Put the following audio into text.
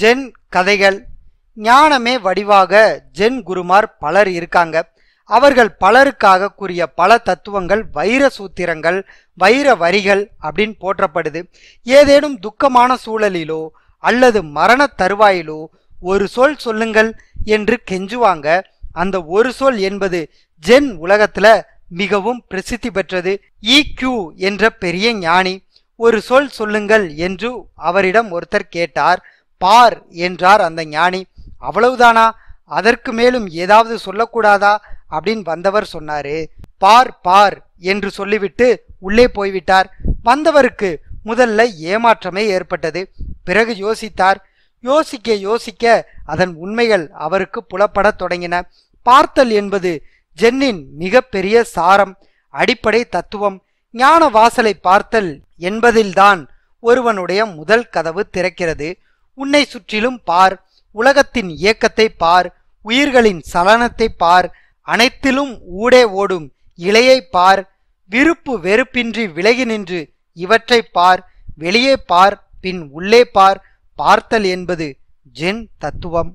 gen கதைகள் ஞானமே வடிவாக ஜென் குருமார் பலர் இருக்காங்க அவர்கள் பலருக்காக கூறிய பல தத்துவங்கள் வைர சூத்திரங்கள் வைர வரிகள் அப்படின்னு போற்றப்படுது ஏதேனும் துக்கமான சூழலிலோ அல்லது மரண தருவாயிலோ ஒரு சொல் சொல்லுங்கள் என்று கெஞ்சுவாங்க அந்த ஒரு சொல் என்பது ஜென் உலகத்துல மிகவும் பிரசித்தி பெற்றது இ e கியூ என்ற பெரிய ஞானி ஒரு சொல் சொல்லுங்கள் என்று அவரிடம் ஒருத்தர் கேட்டார் பார் என்றார் அந்த ஞானி அவ்வளவுதானா அதற்கு மேலும் ஏதாவது சொல்லக்கூடாதா அப்படின்னு வந்தவர் சொன்னாரு பார் பார் என்று சொல்லிவிட்டு உள்ளே போய்விட்டார் வந்தவருக்கு முதல்ல ஏமாற்றமே ஏற்பட்டது பிறகு யோசித்தார் யோசிக்க யோசிக்க அதன் உண்மைகள் அவருக்கு புலப்படத் தொடங்கின பார்த்தல் என்பது ஜென்னின் மிகப்பெரிய சாரம் அடிப்படை தத்துவம் ஞான வாசலை பார்த்தல் என்பதில்தான் ஒருவனுடைய முதல் கதவு திறக்கிறது உன்னை சுற்றிலும் பார் உலகத்தின் இயக்கத்தை பார் உயிர்களின் சலனத்தை பார் அனைத்திலும் ஊடே ஓடும் இலையை பார் விருப்பு வெறுப்பின்றி விலகி நின்று இவற்றை பார் வெளியே பார் பின் உள்ளே பார் பார்த்தல் என்பது ஜென் தத்துவம்